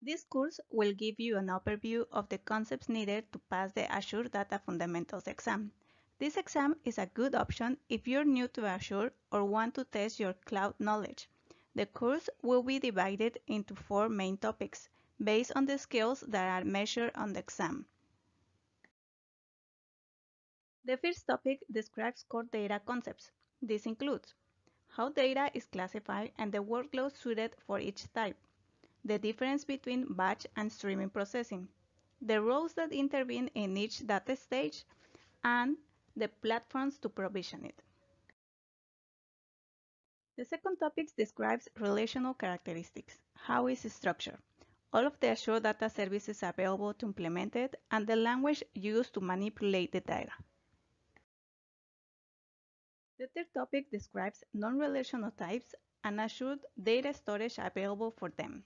This course will give you an overview of the concepts needed to pass the Azure Data Fundamentals exam. This exam is a good option if you're new to Azure or want to test your cloud knowledge. The course will be divided into four main topics based on the skills that are measured on the exam. The first topic describes core data concepts. This includes how data is classified and the workload suited for each type, the difference between batch and streaming processing, the roles that intervene in each data stage, and the platforms to provision it. The second topic describes relational characteristics, how is structured, all of the Azure data services available to implement it, and the language used to manipulate the data. The third topic describes non-relational types and Azure data storage available for them.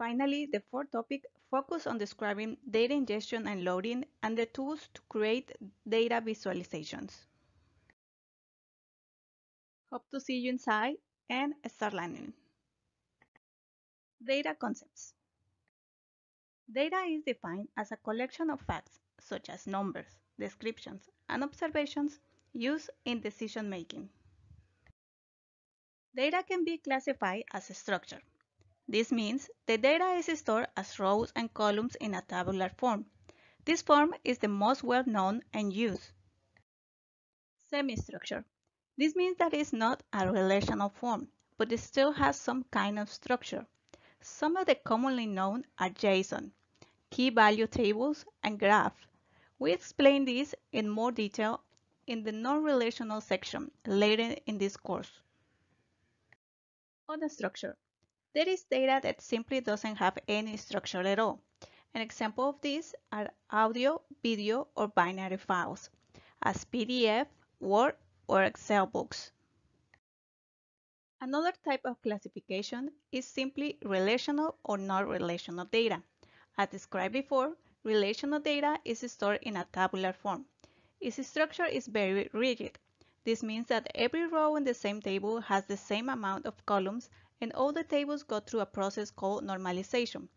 Finally, the fourth topic focus on describing data ingestion and loading and the tools to create data visualizations. Hope to see you inside and start learning. Data concepts. Data is defined as a collection of facts such as numbers, descriptions, and observations used in decision making. Data can be classified as a structure, this means the data is stored as rows and columns in a tabular form. This form is the most well known and used. Semi-structure. This means that it's not a relational form, but it still has some kind of structure. Some of the commonly known are JSON, key value tables, and graph. We explain this in more detail in the non-relational section later in this course. Other structure. There is data that simply doesn't have any structure at all. An example of this are audio, video, or binary files, as PDF, Word, or Excel books. Another type of classification is simply relational or non-relational data. As described before, relational data is stored in a tabular form. Its structure is very rigid. This means that every row in the same table has the same amount of columns and all the tables go through a process called normalization,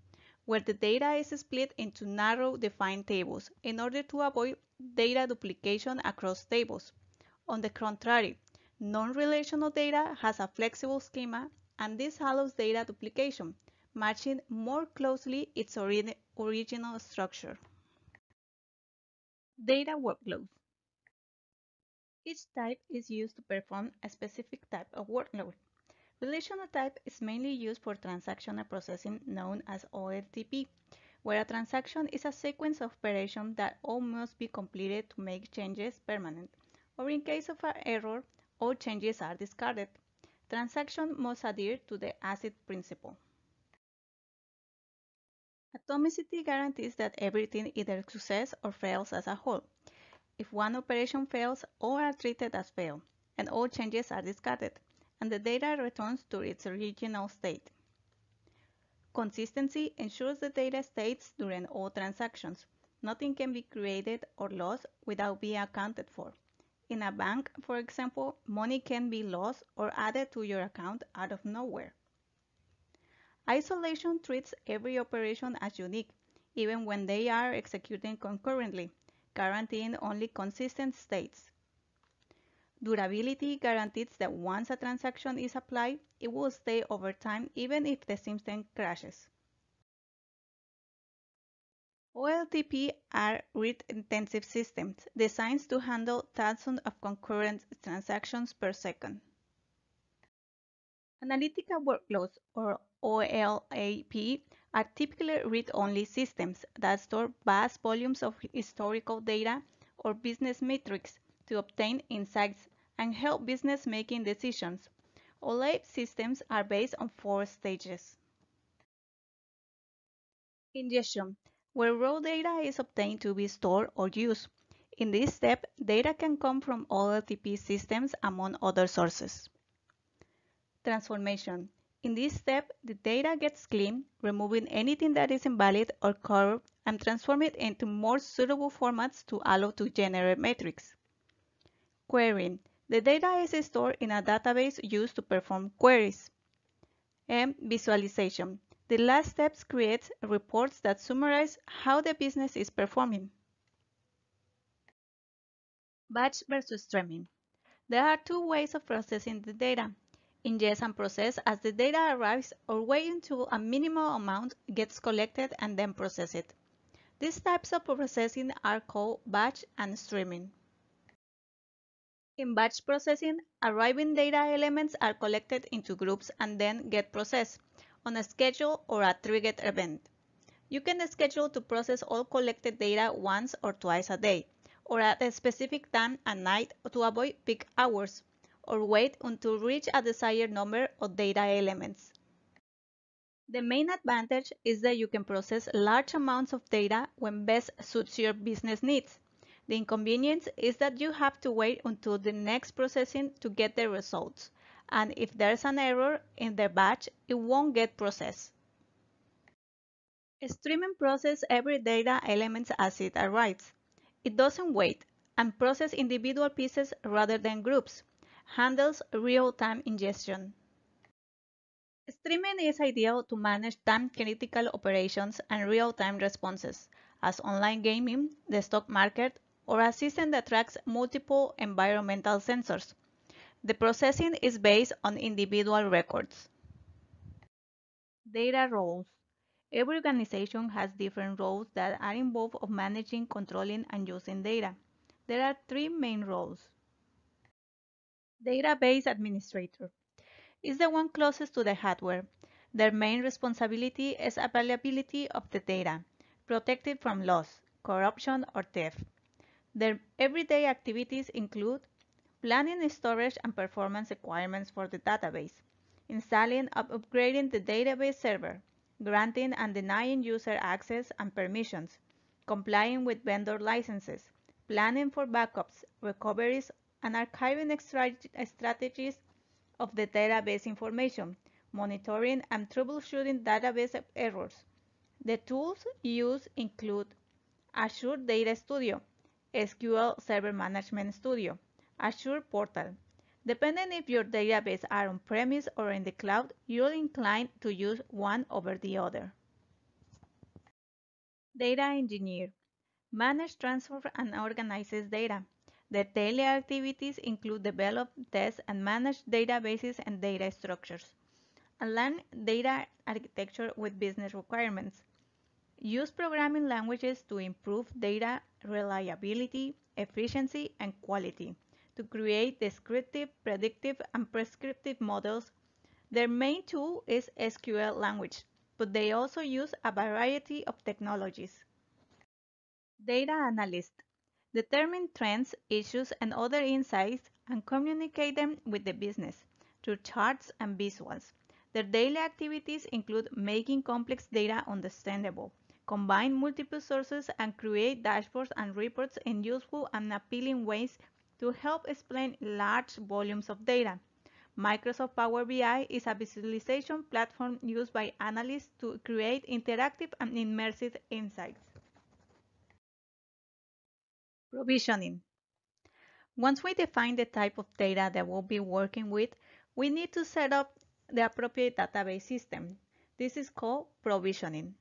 where the data is split into narrow defined tables in order to avoid data duplication across tables. On the contrary, non-relational data has a flexible schema and this allows data duplication, matching more closely its ori original structure. Data workload. Each type is used to perform a specific type of workload. Relational type is mainly used for transactional processing known as OLTP, where a transaction is a sequence of operations that all must be completed to make changes permanent, or in case of an error, all changes are discarded. Transaction must adhere to the ACID principle. Atomicity guarantees that everything either succeeds or fails as a whole. If one operation fails, all are treated as failed, and all changes are discarded and the data returns to its original state. Consistency ensures the data states during all transactions. Nothing can be created or lost without being accounted for. In a bank, for example, money can be lost or added to your account out of nowhere. Isolation treats every operation as unique, even when they are executing concurrently, guaranteeing only consistent states. Durability guarantees that once a transaction is applied, it will stay over time even if the system crashes. OLTP are read-intensive systems designed to handle thousands of concurrent transactions per second. Analytical workloads, or OLAP, are typically read-only systems that store vast volumes of historical data or business metrics to obtain insights and help business making decisions. OLAP systems are based on four stages. Ingestion, where raw data is obtained to be stored or used. In this step, data can come from all systems among other sources. Transformation. In this step, the data gets cleaned, removing anything that is invalid or corrupt and transform it into more suitable formats to allow to generate metrics. Querying. The data is stored in a database used to perform queries. And visualization. The last steps create reports that summarize how the business is performing. Batch versus streaming. There are two ways of processing the data. Ingest and process as the data arrives or wait until a minimal amount gets collected and then process it. These types of processing are called batch and streaming. In batch processing, arriving data elements are collected into groups and then get processed on a schedule or a triggered event. You can schedule to process all collected data once or twice a day, or at a specific time at night to avoid peak hours, or wait until reach a desired number of data elements. The main advantage is that you can process large amounts of data when best suits your business needs the inconvenience is that you have to wait until the next processing to get the results, and if there's an error in the batch, it won't get processed. Streaming processes every data element as it arrives. It doesn't wait and process individual pieces rather than groups, handles real-time ingestion. Streaming is ideal to manage time-critical operations and real-time responses, as online gaming, the stock market, or a system that tracks multiple environmental sensors. The processing is based on individual records. Data roles. Every organization has different roles that are involved of managing, controlling, and using data. There are three main roles. Database administrator is the one closest to the hardware. Their main responsibility is availability of the data, protected from loss, corruption, or theft. Their everyday activities include planning storage and performance requirements for the database, installing and upgrading the database server, granting and denying user access and permissions, complying with vendor licenses, planning for backups, recoveries, and archiving strategies of the database information, monitoring and troubleshooting database errors. The tools used include Azure Data Studio, SQL Server Management Studio, Azure Portal. Depending if your database are on-premise or in the cloud, you'll incline to use one over the other. Data Engineer Manage, transfer, and organizes data. Their daily activities include develop, test, and manage databases and data structures. Align data architecture with business requirements. Use programming languages to improve data reliability, efficiency, and quality, to create descriptive, predictive, and prescriptive models. Their main tool is SQL language, but they also use a variety of technologies. Data analyst. Determine trends, issues, and other insights and communicate them with the business through charts and visuals. Their daily activities include making complex data understandable, combine multiple sources and create dashboards and reports in useful and appealing ways to help explain large volumes of data. Microsoft Power BI is a visualization platform used by analysts to create interactive and immersive insights. Provisioning. Once we define the type of data that we'll be working with, we need to set up the appropriate database system. This is called provisioning.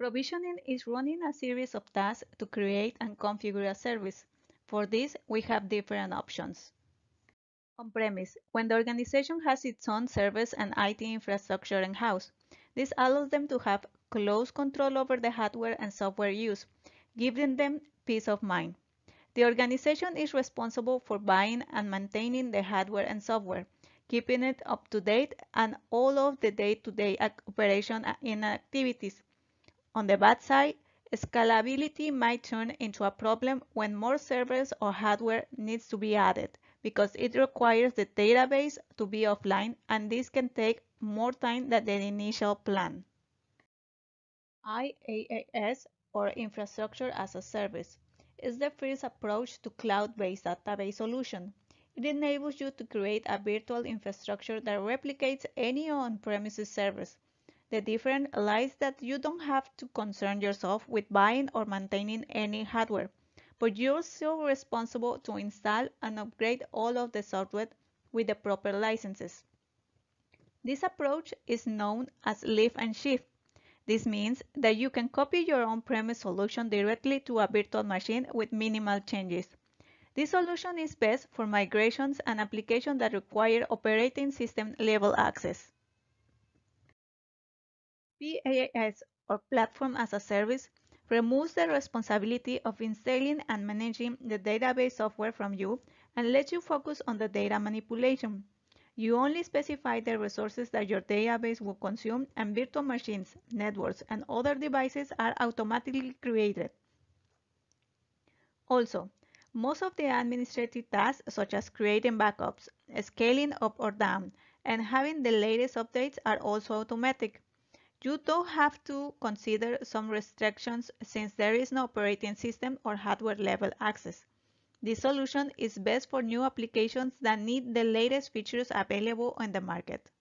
Provisioning is running a series of tasks to create and configure a service. For this, we have different options. On-premise, when the organization has its own service and IT infrastructure in-house, this allows them to have close control over the hardware and software use, giving them peace of mind. The organization is responsible for buying and maintaining the hardware and software, keeping it up to date and all of the day-to-day -day operation and activities, on the bad side, scalability might turn into a problem when more servers or hardware needs to be added because it requires the database to be offline and this can take more time than the initial plan. IaaS or Infrastructure as a Service is the first approach to cloud-based database solution. It enables you to create a virtual infrastructure that replicates any on-premises service the difference lies that you don't have to concern yourself with buying or maintaining any hardware, but you're still responsible to install and upgrade all of the software with the proper licenses. This approach is known as lift and shift. This means that you can copy your on-premise solution directly to a virtual machine with minimal changes. This solution is best for migrations and applications that require operating system level access. PaaS or Platform as a Service removes the responsibility of installing and managing the database software from you and lets you focus on the data manipulation. You only specify the resources that your database will consume and virtual machines, networks, and other devices are automatically created. Also, most of the administrative tasks such as creating backups, scaling up or down, and having the latest updates are also automatic. You do have to consider some restrictions since there is no operating system or hardware level access. This solution is best for new applications that need the latest features available on the market.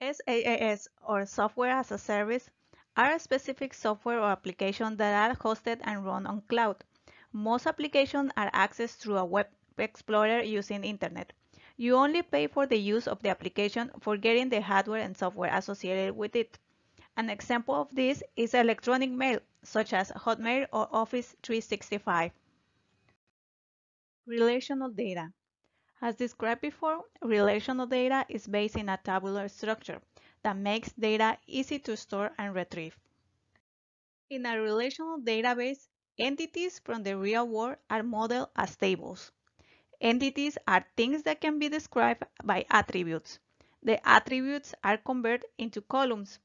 SaaS or Software as a Service are specific software or applications that are hosted and run on cloud. Most applications are accessed through a web explorer using internet. You only pay for the use of the application for getting the hardware and software associated with it. An example of this is electronic mail, such as Hotmail or Office 365. Relational data. As described before, relational data is based in a tabular structure that makes data easy to store and retrieve. In a relational database, entities from the real world are modeled as tables. Entities are things that can be described by attributes. The attributes are converted into columns.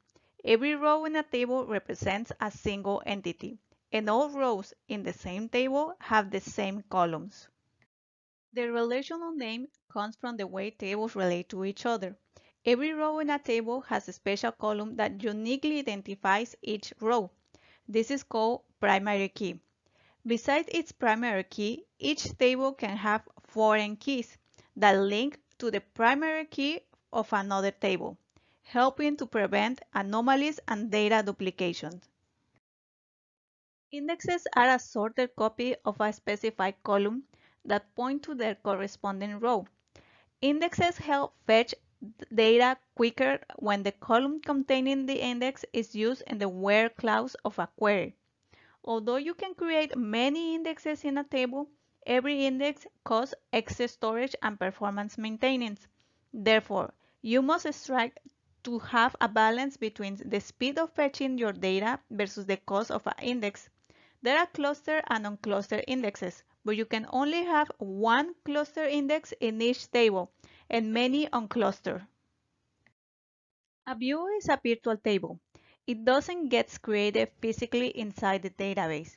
Every row in a table represents a single entity, and all rows in the same table have the same columns. The relational name comes from the way tables relate to each other. Every row in a table has a special column that uniquely identifies each row. This is called primary key. Besides its primary key, each table can have foreign keys that link to the primary key of another table, helping to prevent anomalies and data duplication. Indexes are a sorted copy of a specified column that point to their corresponding row. Indexes help fetch data quicker when the column containing the index is used in the where clause of a query. Although you can create many indexes in a table, every index costs excess storage and performance maintenance. Therefore, you must strike to have a balance between the speed of fetching your data versus the cost of an index. There are cluster and unclustered indexes, but you can only have one cluster index in each table and many unclustered. A view is a virtual table. It doesn't get created physically inside the database.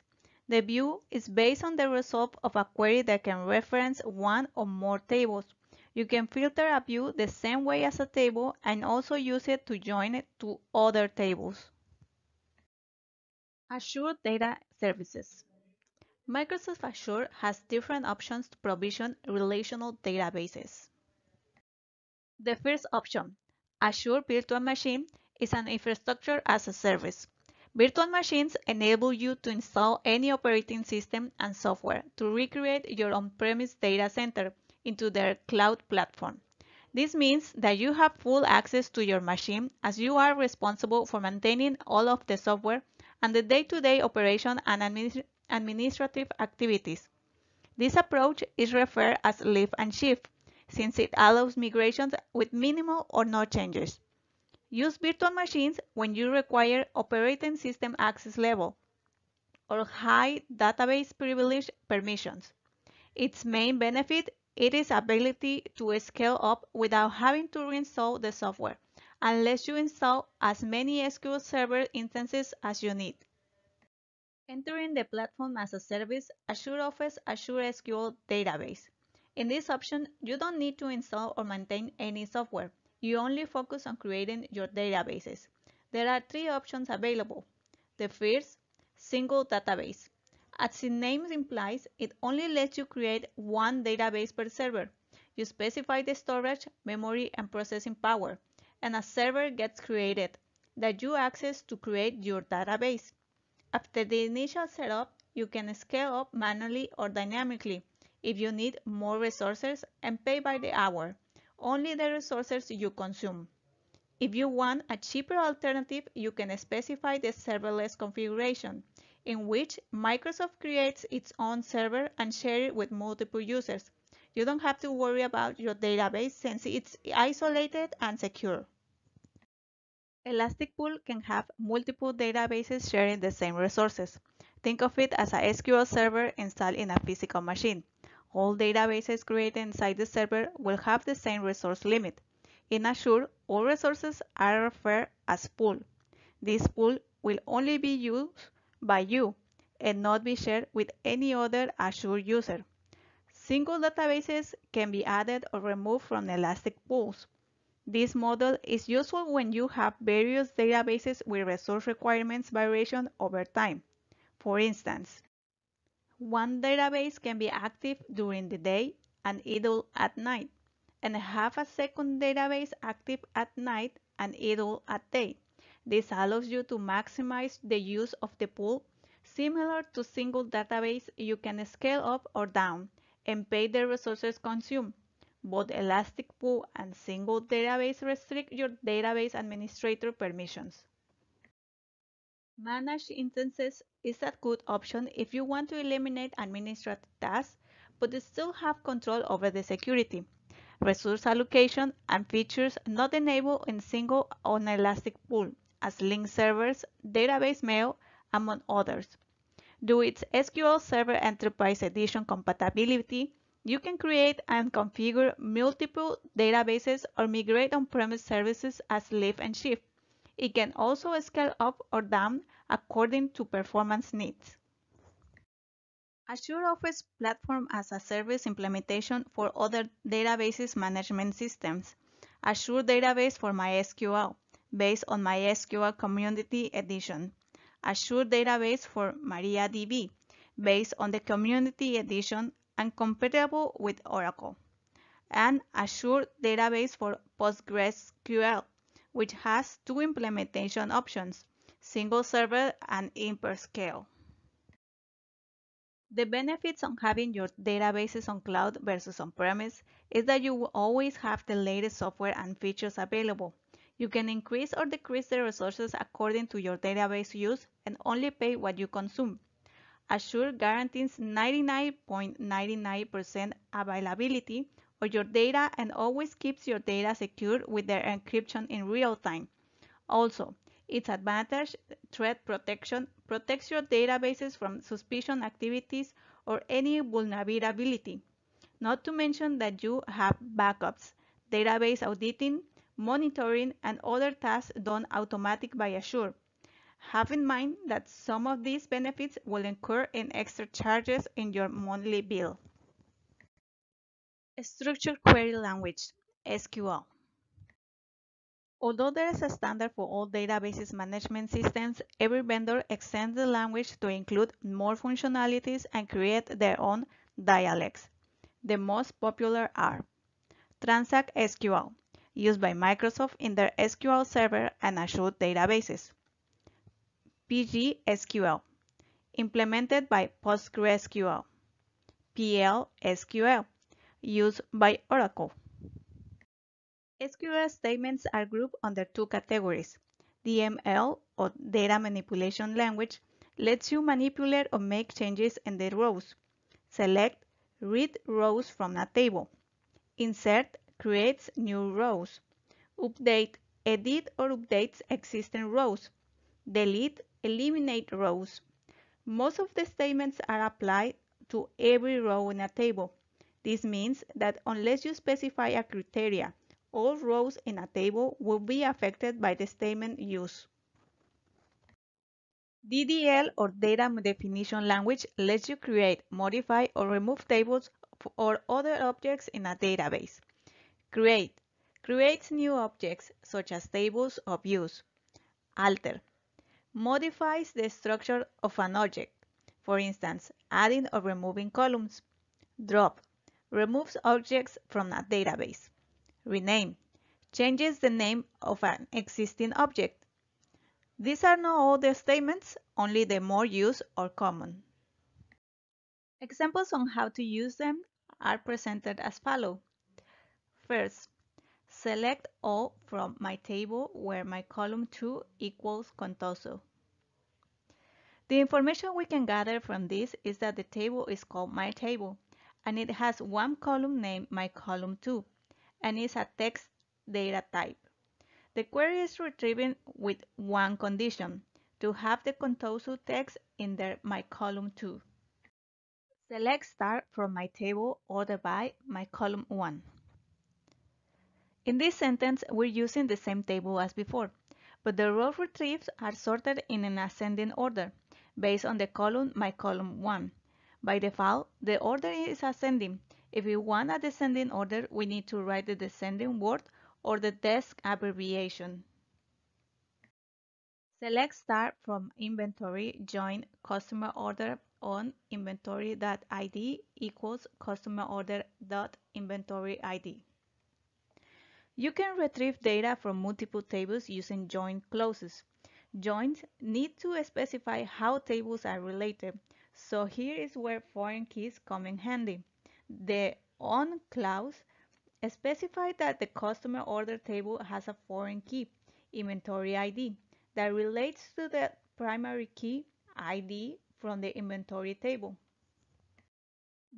The view is based on the result of a query that can reference one or more tables. You can filter a view the same way as a table and also use it to join it to other tables. Azure Data Services Microsoft Azure has different options to provision relational databases. The first option, Azure Virtual Machine, is an infrastructure as a service. Virtual machines enable you to install any operating system and software to recreate your on-premise data center into their cloud platform. This means that you have full access to your machine as you are responsible for maintaining all of the software and the day-to-day -day operation and administ administrative activities. This approach is referred as lift and shift since it allows migrations with minimal or no changes. Use virtual machines when you require operating system access level or high database privilege permissions. Its main benefit it is ability to scale up without having to reinstall the software, unless you install as many SQL Server instances as you need. Entering the Platform as a Service Azure Office Azure SQL database. In this option, you don't need to install or maintain any software you only focus on creating your databases. There are three options available. The first, single database. As its name implies, it only lets you create one database per server. You specify the storage, memory, and processing power, and a server gets created that you access to create your database. After the initial setup, you can scale up manually or dynamically if you need more resources and pay by the hour only the resources you consume. If you want a cheaper alternative, you can specify the serverless configuration, in which Microsoft creates its own server and share it with multiple users. You don't have to worry about your database since it's isolated and secure. Elastic Pool can have multiple databases sharing the same resources. Think of it as a SQL server installed in a physical machine. All databases created inside the server will have the same resource limit. In Azure, all resources are referred as pool. This pool will only be used by you and not be shared with any other Azure user. Single databases can be added or removed from elastic pools. This model is useful when you have various databases with resource requirements variation over time. For instance, one database can be active during the day and idle at night, and have a second database active at night and idle at day. This allows you to maximize the use of the pool. Similar to single database, you can scale up or down and pay the resources consumed. Both Elastic Pool and single database restrict your database administrator permissions. Managed instances is a good option if you want to eliminate administrative tasks but still have control over the security, resource allocation, and features not enabled in single or elastic pool, as link servers, database mail, among others. Due its SQL Server Enterprise Edition compatibility, you can create and configure multiple databases or migrate on-premise services as Lift and Shift. It can also scale up or down according to performance needs. Azure offers platform as a service implementation for other databases management systems. Azure Database for MySQL, based on MySQL Community Edition. Azure Database for MariaDB, based on the Community Edition and compatible with Oracle. And Azure Database for PostgreSQL, which has two implementation options, single server and scale. The benefits on having your databases on cloud versus on-premise is that you will always have the latest software and features available. You can increase or decrease the resources according to your database use and only pay what you consume. Azure guarantees 99.99% availability or your data and always keeps your data secure with their encryption in real time. Also, its advantage, threat protection, protects your databases from suspicious activities or any vulnerability. Not to mention that you have backups, database auditing, monitoring, and other tasks done automatic by Azure. Have in mind that some of these benefits will incur in extra charges in your monthly bill. Structured Query Language, SQL. Although there is a standard for all databases management systems, every vendor extends the language to include more functionalities and create their own dialects. The most popular are Transact SQL, used by Microsoft in their SQL Server and Azure databases. PG SQL, implemented by PostgreSQL. PL SQL, used by Oracle. SQL statements are grouped under two categories. DML or Data Manipulation Language lets you manipulate or make changes in the rows. Select Read rows from a table. Insert creates new rows. Update edit or updates existing rows. Delete eliminate rows. Most of the statements are applied to every row in a table. This means that unless you specify a criteria, all rows in a table will be affected by the statement used. DDL or Data Definition Language lets you create, modify or remove tables or other objects in a database. Create creates new objects such as tables of use. Alter modifies the structure of an object, for instance, adding or removing columns. Drop removes objects from a database. Rename changes the name of an existing object. These are not all the statements, only the more used or common. Examples on how to use them are presented as follow. First, select all from my table where my column 2 equals Contoso. The information we can gather from this is that the table is called my table and it has one column named My Column 2 and is a text data type. The query is retrieving with one condition, to have the Contoso text in their My Column 2. Select start from My Table ordered by My Column 1. In this sentence, we're using the same table as before, but the row retrieves are sorted in an ascending order, based on the column My Column 1 by default, the order is ascending. If we want a descending order, we need to write the descending word or the desk abbreviation. Select Start from Inventory, join Customer Order on inventory.id equals customer order.inventory ID. You can retrieve data from multiple tables using join clauses. Joins need to specify how tables are related, so here is where foreign keys come in handy. The on clause specifies that the customer order table has a foreign key, inventory ID, that relates to the primary key ID from the inventory table.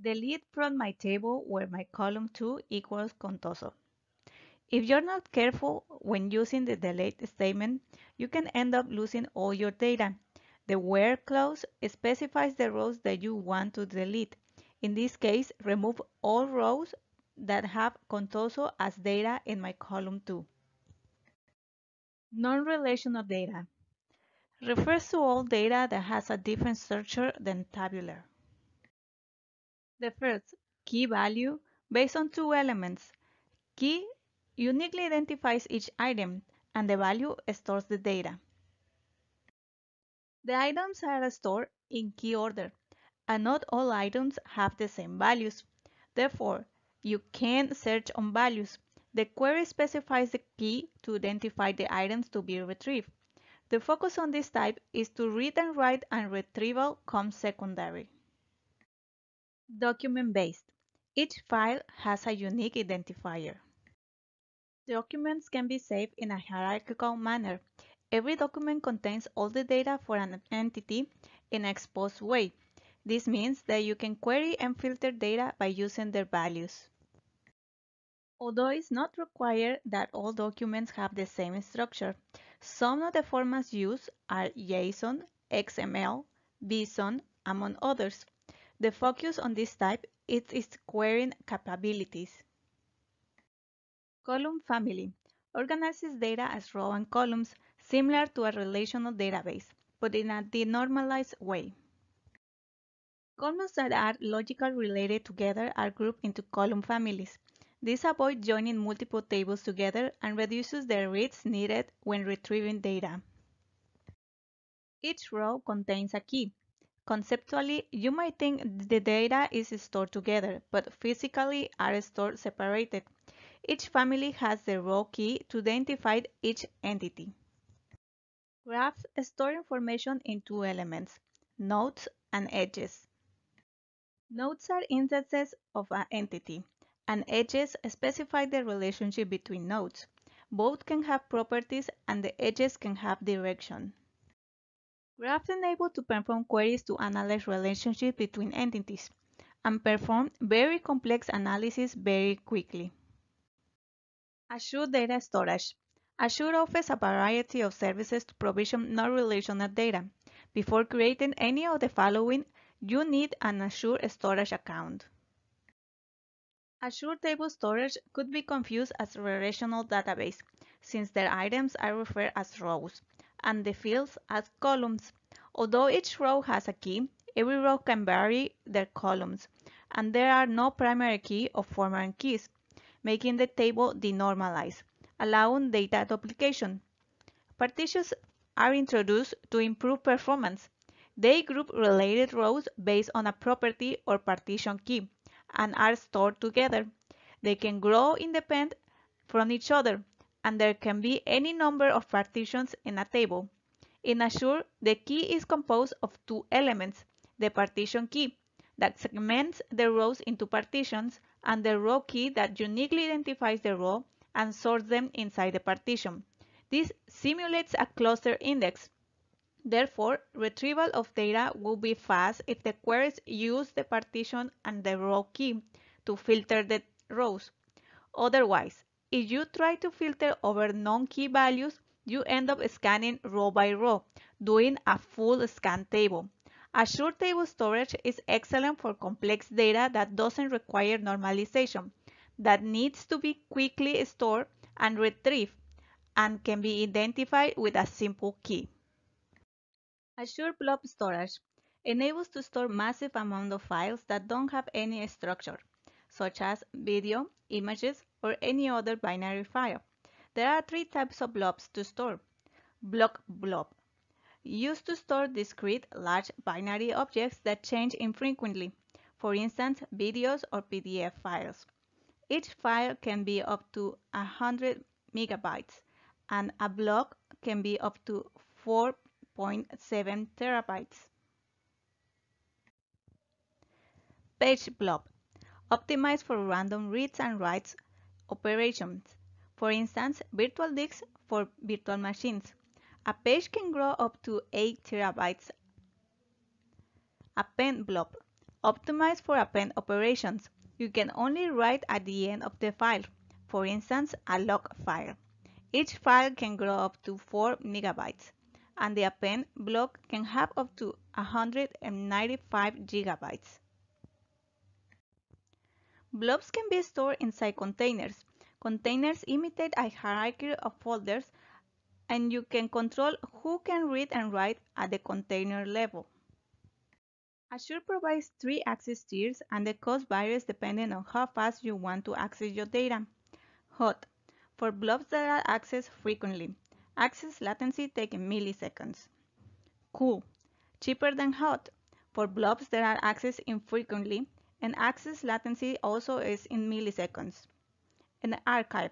Delete from my table where my column 2 equals Contoso. If you're not careful when using the delete statement, you can end up losing all your data the where clause specifies the rows that you want to delete. In this case, remove all rows that have Contoso as data in my column 2. Non-relational data refers to all data that has a different structure than tabular. The first, key value, based on two elements. Key uniquely identifies each item, and the value stores the data. The items are stored in key order, and not all items have the same values. Therefore, you can search on values. The query specifies the key to identify the items to be retrieved. The focus on this type is to read and write and retrieval comes secondary. Document-based. Each file has a unique identifier. Documents can be saved in a hierarchical manner. Every document contains all the data for an entity in an exposed way. This means that you can query and filter data by using their values. Although it's not required that all documents have the same structure, some of the formats used are JSON, XML, BSON, among others. The focus on this type is its querying capabilities. Column family organizes data as rows and columns similar to a relational database, but in a denormalized way. Columns that are logically related together are grouped into column families. This avoids joining multiple tables together and reduces the reads needed when retrieving data. Each row contains a key. Conceptually, you might think the data is stored together, but physically are stored separated. Each family has the row key to identify each entity. Graphs store information in two elements, nodes and edges. Nodes are instances of an entity, and edges specify the relationship between nodes. Both can have properties and the edges can have direction. Graphs enable to perform queries to analyze relationships between entities and perform very complex analysis very quickly. Azure Data Storage Azure offers a variety of services to provision non-relational data. Before creating any of the following, you need an Azure Storage account. Azure Table Storage could be confused as a relational database, since their items are referred as rows, and the fields as columns. Although each row has a key, every row can vary their columns, and there are no primary key or foreign keys, making the table denormalized allowing data duplication. Partitions are introduced to improve performance. They group related rows based on a property or partition key and are stored together. They can grow independent from each other and there can be any number of partitions in a table. In Azure, the key is composed of two elements, the partition key that segments the rows into partitions and the row key that uniquely identifies the row and sort them inside the partition. This simulates a cluster index. Therefore, retrieval of data will be fast if the queries use the partition and the row key to filter the rows. Otherwise, if you try to filter over non-key values, you end up scanning row by row, doing a full scan table. Azure Table Storage is excellent for complex data that doesn't require normalization that needs to be quickly stored and retrieved and can be identified with a simple key. Azure Blob Storage enables to store massive amount of files that don't have any structure, such as video, images, or any other binary file. There are three types of blobs to store. Block blob, used to store discrete large binary objects that change infrequently, for instance videos or PDF files. Each file can be up to 100 megabytes and a block can be up to 4.7 terabytes. Page blob, optimized for random reads and writes operations. For instance, virtual disks for virtual machines. A page can grow up to 8 terabytes. Append blob, optimized for append operations. You can only write at the end of the file, for instance, a log file. Each file can grow up to 4 megabytes, and the append block can have up to 195 gigabytes. Blobs can be stored inside containers. Containers imitate a hierarchy of folders and you can control who can read and write at the container level. Azure provides three access tiers and the cost varies depending on how fast you want to access your data. Hot, for blobs that are accessed frequently. Access latency taking milliseconds. Cool, cheaper than hot, for blobs that are accessed infrequently and access latency also is in milliseconds. And archive,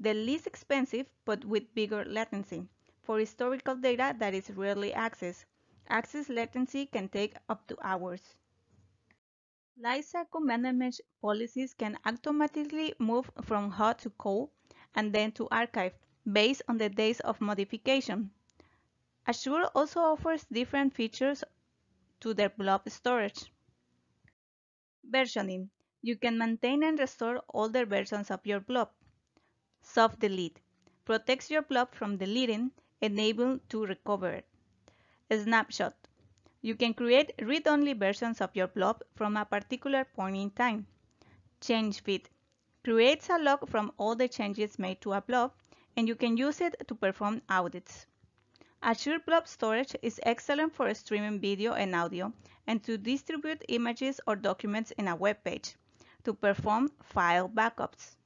the least expensive but with bigger latency, for historical data that is rarely accessed Access latency can take up to hours. LISA co-managed policies can automatically move from hot to cold and then to archive based on the days of modification. Azure also offers different features to their blob storage. Versioning. You can maintain and restore older versions of your blob. Soft delete. Protects your blob from deleting, enabled to recover it. Snapshot. You can create read-only versions of your blob from a particular point in time. Change feed creates a log from all the changes made to a blob and you can use it to perform audits. Azure Blob Storage is excellent for streaming video and audio and to distribute images or documents in a web page, to perform file backups.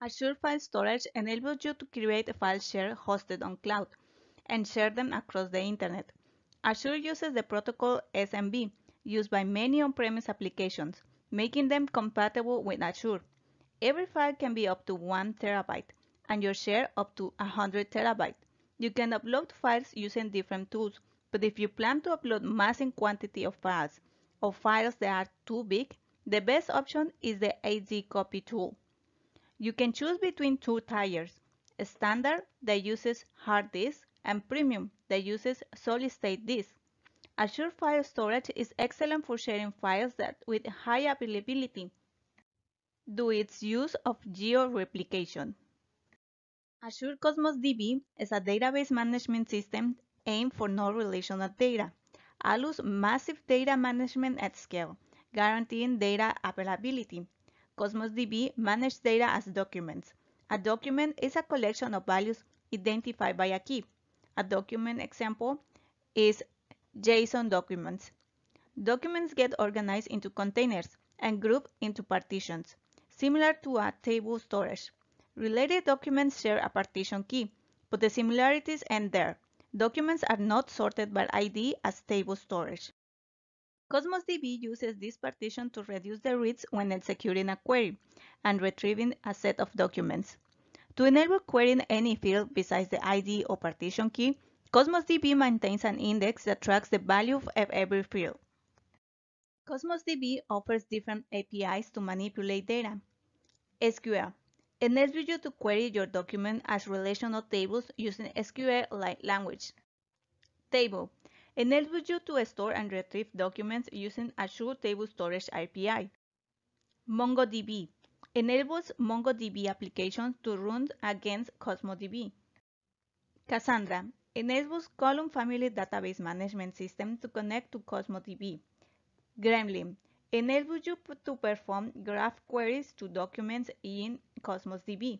Azure File Storage enables you to create file share hosted on cloud and share them across the internet. Azure uses the protocol SMB, used by many on-premise applications, making them compatible with Azure. Every file can be up to 1 terabyte and your share up to 100 terabyte. You can upload files using different tools, but if you plan to upload massive quantity of files or files that are too big, the best option is the AZ copy tool. You can choose between two tiers, a standard that uses hard disk and Premium that uses solid-state disk. Azure File Storage is excellent for sharing files that with high availability due its use of geo-replication. Azure Cosmos DB is a database management system aimed for non-relational data, allows massive data management at scale, guaranteeing data availability. Cosmos DB manages data as documents. A document is a collection of values identified by a key. A document example is JSON documents. Documents get organized into containers and grouped into partitions, similar to a table storage. Related documents share a partition key, but the similarities end there. Documents are not sorted by ID as table storage. Cosmos DB uses this partition to reduce the reads when executing a query and retrieving a set of documents. To enable querying any field besides the ID or partition key, Cosmos DB maintains an index that tracks the value of every field. Cosmos DB offers different APIs to manipulate data. SQL enables you to query your document as relational tables using SQL-like language. Table enables you to store and retrieve documents using Azure Table Storage API. MongoDB enables MongoDB applications to run against CosmoDB. Cassandra enables column family database management system to connect to CosmoDB. Gremlin enables you to perform graph queries to documents in Cosmos DB.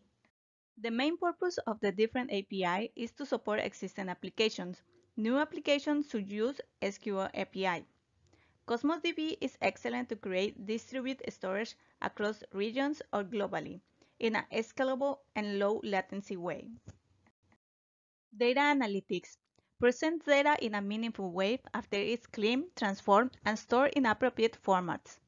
The main purpose of the different API is to support existing applications. New applications should use SQL API. Cosmos DB is excellent to create distributed storage across regions or globally in a scalable and low latency way. Data analytics presents data in a meaningful way after it's cleaned, transformed, and stored in appropriate formats.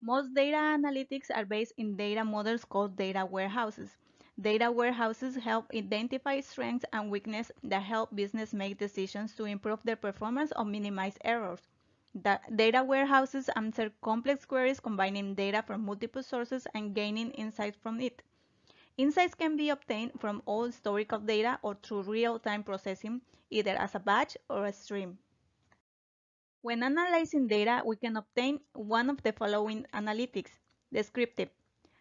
Most data analytics are based in data models called data warehouses. Data warehouses help identify strengths and weaknesses that help business make decisions to improve their performance or minimize errors data warehouses answer complex queries combining data from multiple sources and gaining insights from it. Insights can be obtained from all historical data or through real-time processing, either as a batch or a stream. When analyzing data, we can obtain one of the following analytics. Descriptive.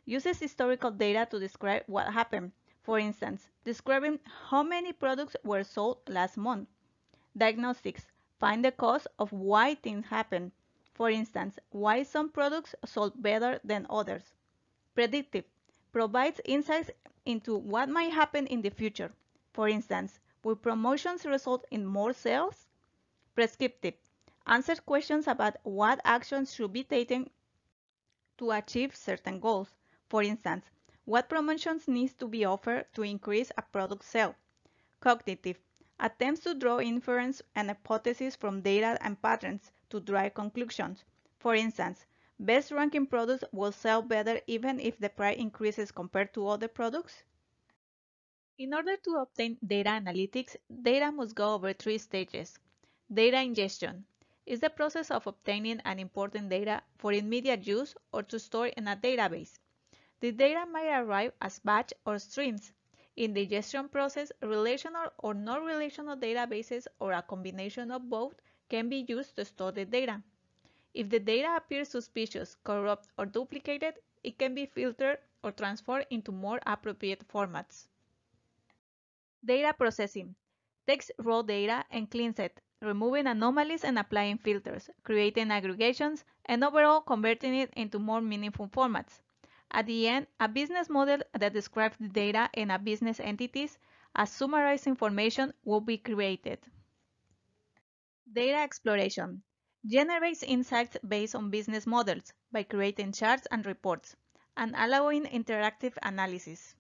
Uses historical data to describe what happened. For instance, describing how many products were sold last month. Diagnostics. Find the cause of why things happen. For instance, why some products sold better than others. Predictive provides insights into what might happen in the future. For instance, will promotions result in more sales? Prescriptive answers questions about what actions should be taken to achieve certain goals. For instance, what promotions needs to be offered to increase a product sale. Cognitive attempts to draw inference and hypotheses from data and patterns to drive conclusions. For instance, best ranking products will sell better even if the price increases compared to other products? In order to obtain data analytics, data must go over three stages. Data ingestion is the process of obtaining and importing data for immediate use or to store in a database. The data might arrive as batch or streams, in the gestion process, relational or non-relational databases or a combination of both can be used to store the data. If the data appears suspicious, corrupt, or duplicated, it can be filtered or transformed into more appropriate formats. Data processing takes raw data and cleans it, removing anomalies and applying filters, creating aggregations, and overall converting it into more meaningful formats. At the end, a business model that describes the data and a business entities as summarized information will be created. Data exploration generates insights based on business models by creating charts and reports and allowing interactive analysis.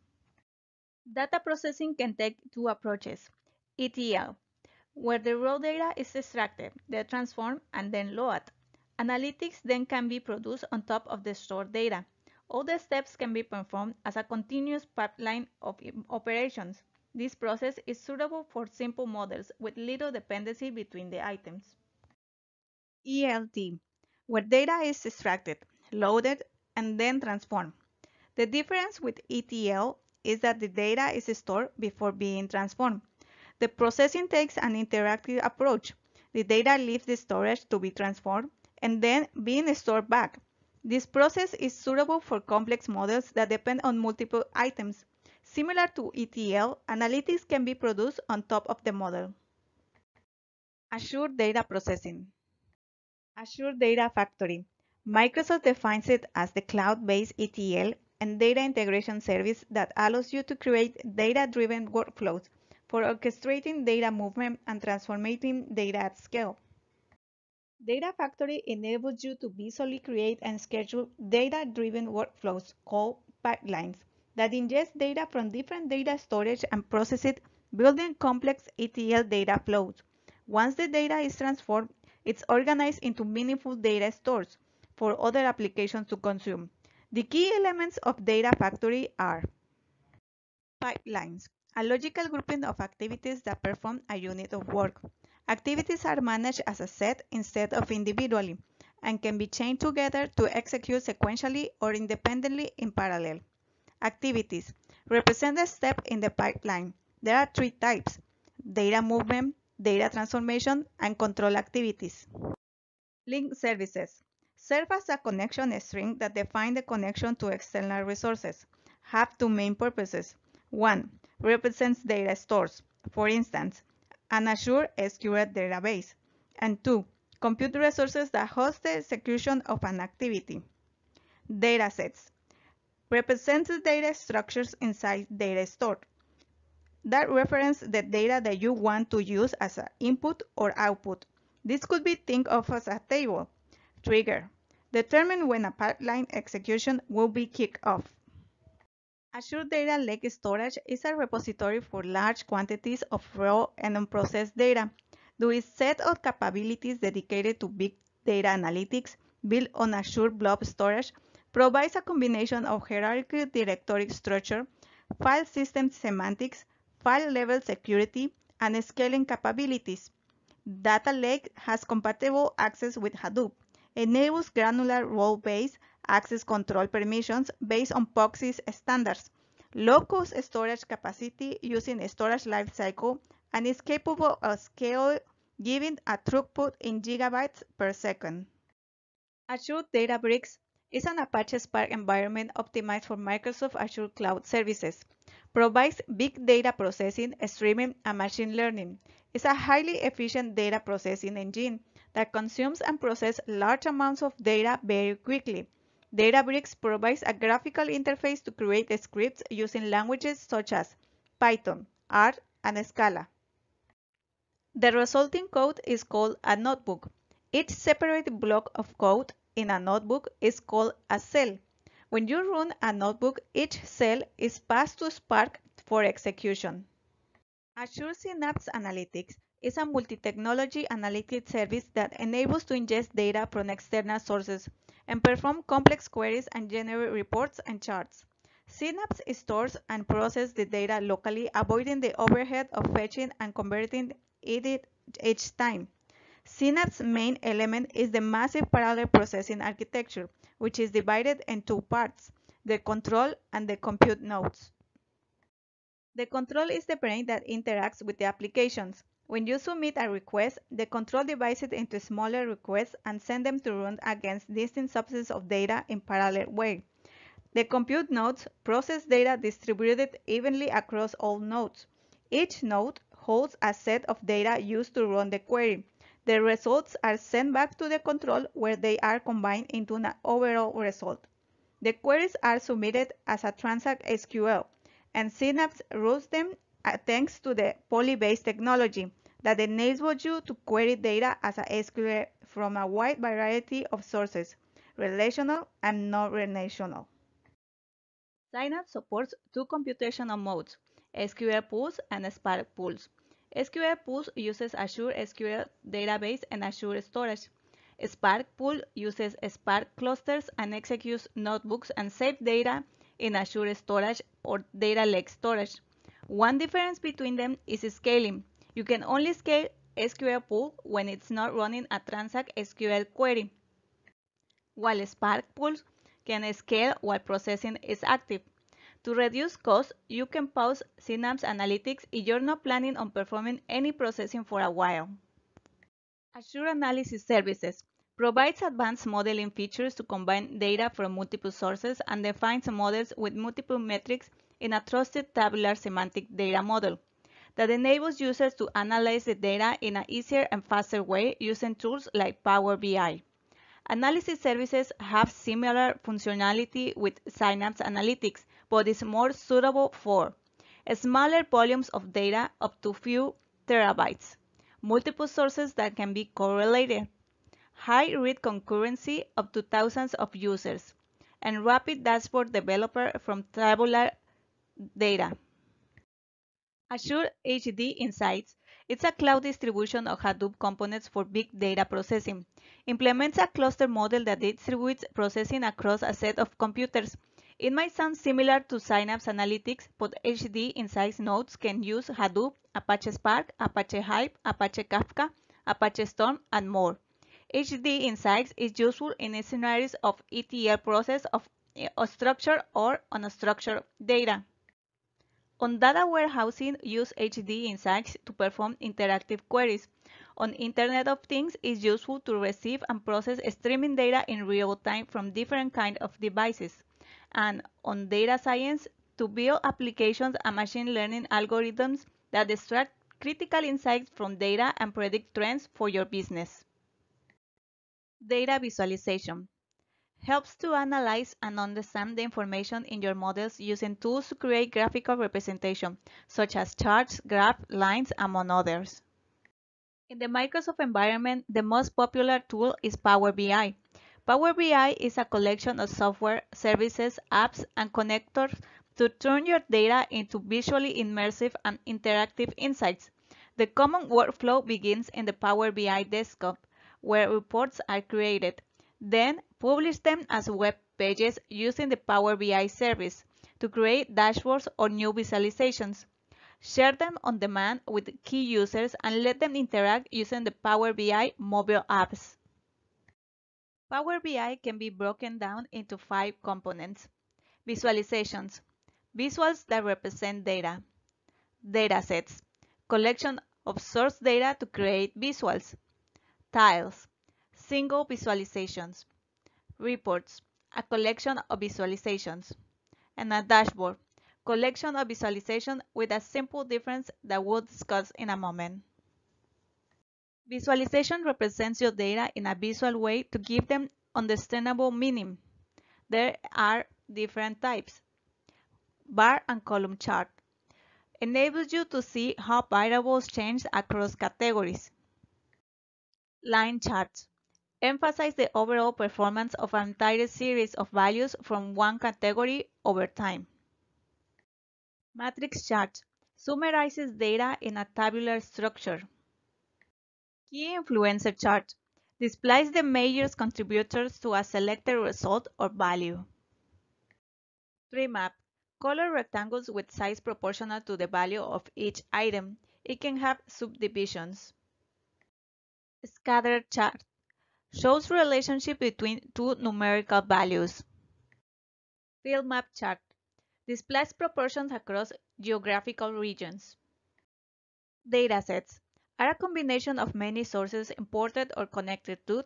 Data processing can take two approaches, ETL, where the raw data is extracted, then transformed, and then loaded. Analytics then can be produced on top of the stored data all the steps can be performed as a continuous pipeline of operations. This process is suitable for simple models with little dependency between the items. ELT, where data is extracted, loaded, and then transformed. The difference with ETL is that the data is stored before being transformed. The processing takes an interactive approach. The data leaves the storage to be transformed and then being stored back. This process is suitable for complex models that depend on multiple items. Similar to ETL, analytics can be produced on top of the model. Azure Data Processing Azure Data Factory Microsoft defines it as the cloud-based ETL and data integration service that allows you to create data-driven workflows for orchestrating data movement and transforming data at scale. Data Factory enables you to visually create and schedule data-driven workflows called pipelines that ingest data from different data storage and process it, building complex ETL data flows. Once the data is transformed, it's organized into meaningful data stores for other applications to consume. The key elements of Data Factory are pipelines, a logical grouping of activities that perform a unit of work. Activities are managed as a set instead of individually and can be chained together to execute sequentially or independently in parallel. Activities represent a step in the pipeline. There are three types, data movement, data transformation, and control activities. Link services serve as a connection string that define the connection to external resources, have two main purposes. One, represents data stores. For instance, and Azure SQL database. And two, compute resources that host the execution of an activity. Datasets represents the data structures inside data store that reference the data that you want to use as an input or output. This could be think of as a table. Trigger. Determine when a pipeline execution will be kicked off. Azure Data Lake Storage is a repository for large quantities of raw and unprocessed data. There is set of capabilities dedicated to big data analytics built on Azure Blob Storage provides a combination of hierarchical directory structure, file system semantics, file level security, and scaling capabilities. Data Lake has compatible access with Hadoop, enables granular role-based access control permissions based on POXIS standards, low-cost storage capacity using storage lifecycle, and is capable of scale giving a throughput in gigabytes per second. Azure Databricks is an Apache Spark environment optimized for Microsoft Azure Cloud Services. Provides big data processing, streaming, and machine learning. It's a highly efficient data processing engine that consumes and processes large amounts of data very quickly, Databricks provides a graphical interface to create scripts using languages such as Python, R, and Scala. The resulting code is called a notebook. Each separate block of code in a notebook is called a cell. When you run a notebook, each cell is passed to Spark for execution. Azure Synapse Analytics is a multi-technology analytics service that enables to ingest data from external sources and perform complex queries and generate reports and charts. Synapse stores and processes the data locally, avoiding the overhead of fetching and converting it each time. Synapse's main element is the massive parallel processing architecture, which is divided in two parts, the control and the compute nodes. The control is the brain that interacts with the applications. When you submit a request, the control divides it into smaller requests and send them to run against distinct subsets of data in parallel way. The compute nodes process data distributed evenly across all nodes. Each node holds a set of data used to run the query. The results are sent back to the control where they are combined into an overall result. The queries are submitted as a transact SQL, and Synapse routes them uh, thanks to the Polybase technology that enables you to query data as a SQL from a wide variety of sources, relational and non-relational. Synapse supports two computational modes, SQL pools and Spark pools. SQL pools uses Azure SQL database and Azure storage. Spark pool uses Spark clusters and executes notebooks and saves data in Azure storage or data lake storage. One difference between them is scaling. You can only scale SQL Pool when it's not running a Transact SQL query, while Spark Pools can scale while processing is active. To reduce costs, you can pause Synapse Analytics if you're not planning on performing any processing for a while. Azure Analysis Services provides advanced modeling features to combine data from multiple sources and defines models with multiple metrics in a trusted tabular semantic data model that enables users to analyze the data in an easier and faster way using tools like Power BI. Analysis services have similar functionality with Synapse Analytics, but is more suitable for smaller volumes of data up to few terabytes, multiple sources that can be correlated, high read concurrency up to thousands of users, and rapid dashboard developer from tabular data. Azure HD Insights it's a cloud distribution of Hadoop components for big data processing. Implements a cluster model that distributes processing across a set of computers. It might sound similar to Synapse Analytics, but HD Insights nodes can use Hadoop, Apache Spark, Apache Hive, Apache Kafka, Apache Storm, and more. HD Insights is useful in scenarios of ETL process of eh, structured or unstructured data. On data warehousing, use HD Insights to perform interactive queries. On Internet of Things, it's useful to receive and process streaming data in real time from different kinds of devices. And on data science, to build applications and machine learning algorithms that extract critical insights from data and predict trends for your business. Data visualization helps to analyze and understand the information in your models using tools to create graphical representation, such as charts, graphs, lines, among others. In the Microsoft environment, the most popular tool is Power BI. Power BI is a collection of software, services, apps, and connectors to turn your data into visually immersive and interactive insights. The common workflow begins in the Power BI desktop, where reports are created. Then Publish them as web pages using the Power BI service to create dashboards or new visualizations. Share them on demand with key users and let them interact using the Power BI mobile apps. Power BI can be broken down into five components. Visualizations, visuals that represent data. Datasets, collection of source data to create visuals. Tiles, single visualizations reports, a collection of visualizations, and a dashboard, collection of visualization with a simple difference that we'll discuss in a moment. Visualization represents your data in a visual way to give them understandable meaning. There are different types. Bar and column chart enables you to see how variables change across categories. Line charts Emphasize the overall performance of an entire series of values from one category over time. Matrix chart summarizes data in a tabular structure. Key influencer chart displays the major contributors to a selected result or value. Tree map color rectangles with size proportional to the value of each item. It can have subdivisions. Scatter chart shows relationship between two numerical values. Field map chart displays proportions across geographical regions. Datasets are a combination of many sources imported or connected to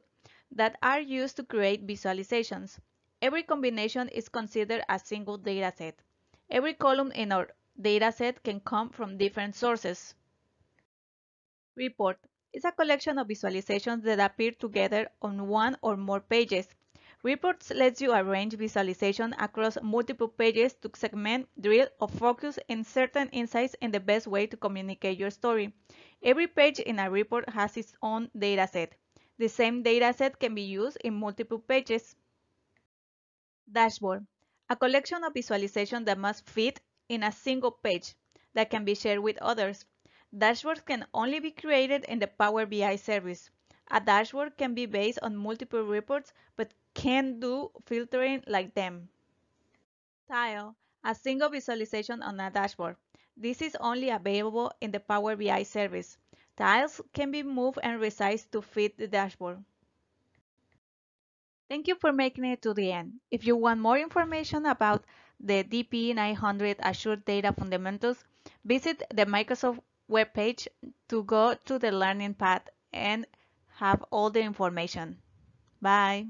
that are used to create visualizations. Every combination is considered a single dataset. Every column in our dataset can come from different sources. Report is a collection of visualizations that appear together on one or more pages. Reports lets you arrange visualization across multiple pages to segment, drill, or focus in certain insights in the best way to communicate your story. Every page in a report has its own dataset. The same dataset can be used in multiple pages. Dashboard. A collection of visualizations that must fit in a single page that can be shared with others. Dashboards can only be created in the Power BI service. A dashboard can be based on multiple reports, but can do filtering like them. Tile, a single visualization on a dashboard. This is only available in the Power BI service. Tiles can be moved and resized to fit the dashboard. Thank you for making it to the end. If you want more information about the DP900 Azure Data Fundamentals, visit the Microsoft webpage to go to the learning path and have all the information. Bye.